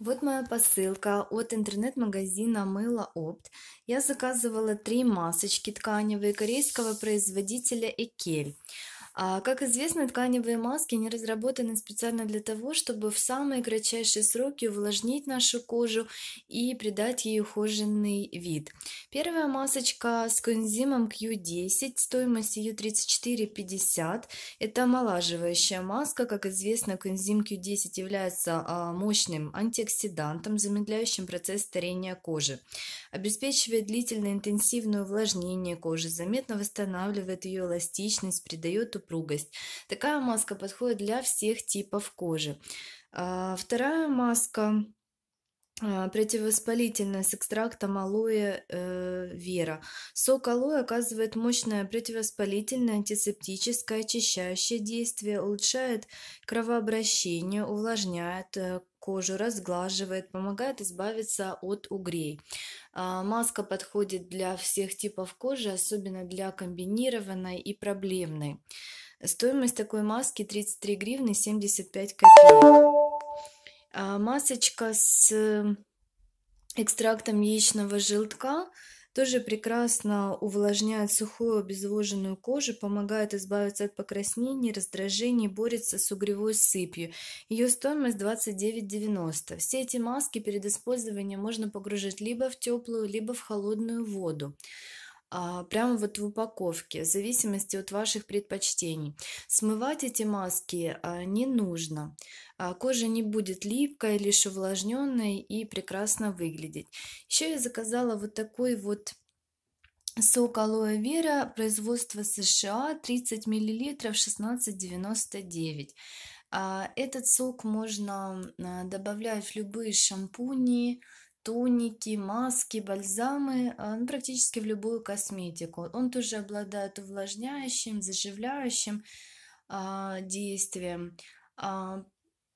Вот моя посылка от интернет-магазина мыло Опт. Я заказывала три масочки тканевые корейского производителя Экель. А, как известно, тканевые маски не разработаны специально для того, чтобы в самые кратчайшие сроки увлажнить нашу кожу и придать ей ухоженный вид. Первая масочка с коэнзимом Q10, стоимость ее 34,50. Это омолаживающая маска. Как известно, коэнзим Q10 является а, мощным антиоксидантом, замедляющим процесс старения кожи. Обеспечивает длительное интенсивное увлажнение кожи, заметно восстанавливает ее эластичность, придает упругость. Такая маска подходит для всех типов кожи. А, вторая маска а, противовоспалительная с экстрактом алоэ э, вера. Сок алоэ оказывает мощное противовоспалительное, антисептическое, очищающее действие, улучшает кровообращение, увлажняет э, кожу, разглаживает, помогает избавиться от угрей. А, маска подходит для всех типов кожи, особенно для комбинированной и проблемной. Стоимость такой маски 33 гривны 75 копеек. А, масочка с э, экстрактом яичного желтка – тоже прекрасно увлажняет сухую обезвоженную кожу, помогает избавиться от покраснений, раздражений, борется с угревой сыпью. Ее стоимость 29,90. Все эти маски перед использованием можно погружать либо в теплую, либо в холодную воду. А, прямо вот в упаковке, в зависимости от ваших предпочтений. Смывать эти маски а, не нужно. А, кожа не будет липкой, лишь увлажненной и прекрасно выглядеть. Еще я заказала вот такой вот Сок алоэ вера, производство США, 30 мл, 16,99. Этот сок можно добавлять в любые шампуни, Туники, маски, бальзамы, а, ну, практически в любую косметику. Он тоже обладает увлажняющим, заживляющим а, действием. А,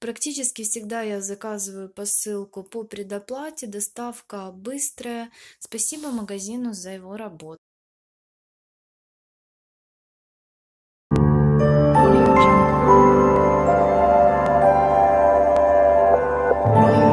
Практически всегда я заказываю посылку по предоплате, доставка быстрая. Спасибо магазину за его работу. Thank you.